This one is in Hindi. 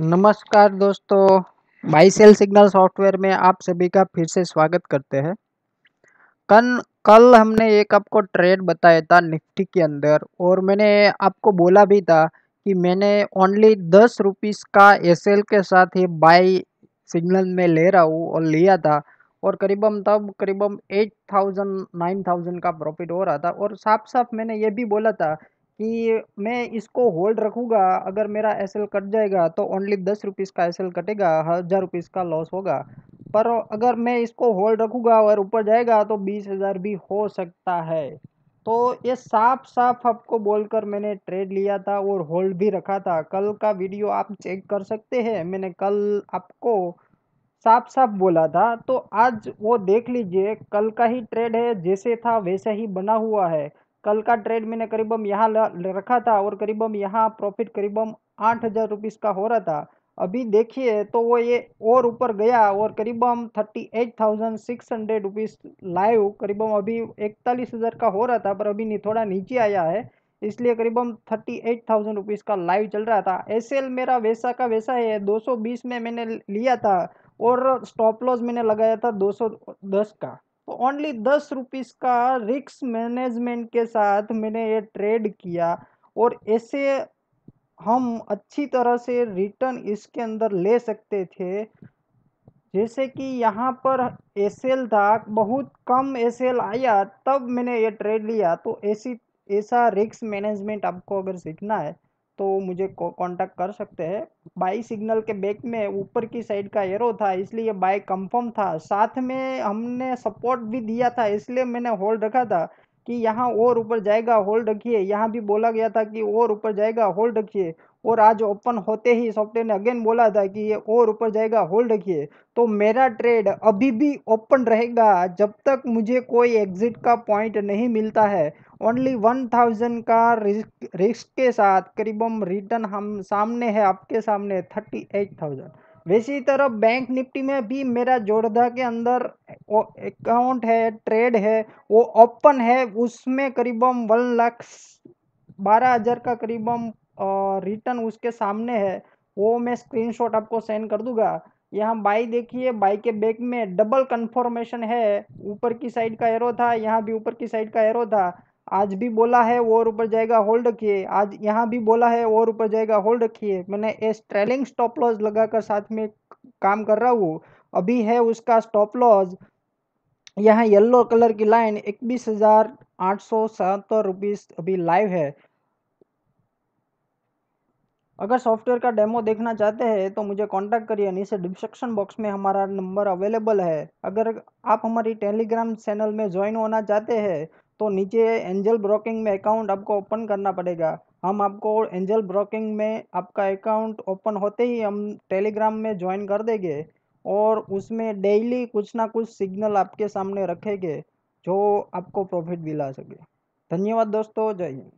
नमस्कार दोस्तों बाई सेल सिग्नल सॉफ्टवेयर में आप सभी का फिर से स्वागत करते हैं कन कल हमने एक आपको ट्रेड बताया था निफ्टी के अंदर और मैंने आपको बोला भी था कि मैंने ओनली दस रुपीज़ का एस के साथ ही बाई सिग्नल में ले रहा हूँ और लिया था और करीबन तब करीबन एट थाउजेंड नाइन थाउजेंड का प्रॉफिट हो रहा था और साफ साफ मैंने ये भी बोला था कि मैं इसको होल्ड रखूँगा अगर मेरा एस कट जाएगा तो ओनली दस रुपीज़ का एस कटेगा हज़ार रुपीज़ का लॉस होगा पर अगर मैं इसको होल्ड रखूँगा और ऊपर जाएगा तो बीस हज़ार भी हो सकता है तो ये साफ साफ आपको बोलकर मैंने ट्रेड लिया था और होल्ड भी रखा था कल का वीडियो आप चेक कर सकते हैं मैंने कल आपको साफ साफ बोला था तो आज वो देख लीजिए कल का ही ट्रेड है जैसे था वैसे ही बना हुआ है कल का ट्रेड मैंने करीबम यहाँ रखा था और करीबम यहाँ प्रॉफिट करीबम आठ हज़ार रुपीज़ का हो रहा था अभी देखिए तो वो ये और ऊपर गया और करीबम thirty eight thousand six hundred rupees live करीबम अभी इकतालीस हज़ार का हो रहा था पर अभी नहीं थोड़ा नीचे आया है इसलिए करीबम थर्टी एट थाउजेंड रुपीज़ का लाइव चल रहा था एस मेरा वैसा का वैसा है दो सौ बीस में मैंने लिया था और स्टॉप लॉस मैंने लगाया था दो सौ दस का तो ओनली दस रुपीज़ का रिक्स मैनेजमेंट के साथ मैंने ये ट्रेड किया और ऐसे हम अच्छी तरह से रिटर्न इसके अंदर ले सकते थे जैसे कि यहाँ पर एस था बहुत कम एस आया तब मैंने ये ट्रेड लिया तो ऐसी ऐसा रिक्स मैनेजमेंट आपको अगर सीखना है तो मुझे कांटेक्ट कर सकते हैं बाई सिग्नल के बैक में ऊपर की साइड का एरो था इसलिए बाई कंफर्म था साथ में हमने सपोर्ट भी दिया था इसलिए मैंने होल्ड रखा था कि यहाँ और ऊपर जाएगा होल्ड रखिए यहाँ भी बोला गया था कि और ऊपर जाएगा होल्ड रखिए और आज ओपन होते ही सॉफ्टवेयर ने अगेन बोला था कि ये और ऊपर जाएगा होल्ड रखिए तो मेरा ट्रेड अभी भी ओपन रहेगा जब तक मुझे कोई एग्जिट का पॉइंट नहीं मिलता है ओनली वन थाउजेंड का रिस्क रिस्क के साथ करीबन रिटर्न हम सामने है आपके सामने थर्टी एट थाउजेंड वैसी तरह बैंक निफ्टी में भी मेरा जोड़धा के अंदर अकाउंट है ट्रेड है वो ओपन है उसमें करीबन वन लाख बारह हज़ार का करीबन रिटर्न उसके सामने है वो मैं स्क्रीनशॉट आपको सेंड कर दूंगा यहाँ बाई देखिए बाई के बैक में डबल कन्फर्मेशन है ऊपर की साइड का एरो था यहाँ भी ऊपर की साइड का एरो था आज भी बोला है और ऊपर जाएगा होल्ड रखिए आज यहाँ भी बोला है और ऊपर जाएगा होल्ड रखिए मैंने इस ट्रेलिंग स्टॉप लॉस लगाकर साथ में काम कर रहा हूँ अभी है उसका स्टॉप लॉस यहाँ येलो कलर की लाइन इक्कीस हज़ार आठ सौ सत्तर रुपीज़ अभी लाइव है अगर सॉफ्टवेयर का डेमो देखना चाहते हैं तो मुझे कांटेक्ट करिए नीचे डिस्क्रिप्शन बॉक्स में हमारा नंबर अवेलेबल है अगर आप हमारी टेलीग्राम चैनल में ज्वाइन होना चाहते हैं तो नीचे एंजल ब्रोकिंग में अकाउंट आपको ओपन करना पड़ेगा हम आपको एंजल ब्रोकिंग में आपका अकाउंट ओपन होते ही हम टेलीग्राम में ज्वाइन कर देंगे और उसमें डेली कुछ ना कुछ सिग्नल आपके सामने रखेंगे जो आपको प्रॉफिट दिला सके धन्यवाद दोस्तों जय हिंद